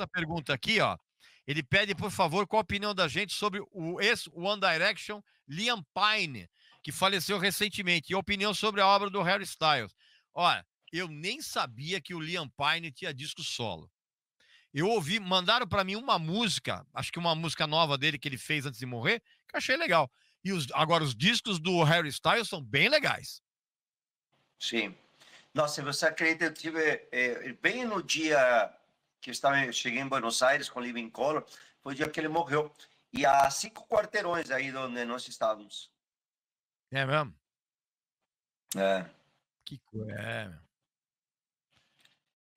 outra pergunta aqui, ó. Ele pede, por favor, qual a opinião da gente sobre o ex-One Direction Liam Payne, que faleceu recentemente, e a opinião sobre a obra do Harry Styles. Olha, eu nem sabia que o Liam Payne tinha disco solo. Eu ouvi, mandaram para mim uma música, acho que uma música nova dele que ele fez antes de morrer, que achei legal. E os, agora, os discos do Harry Styles são bem legais. Sim. Nossa, você acredita, eu tive, é, bem no dia que estava, eu cheguei em Buenos Aires com o Living Collor, foi o dia que ele morreu. E há cinco quarteirões aí onde nós estávamos. É mesmo? É. Que coisa. É, meu.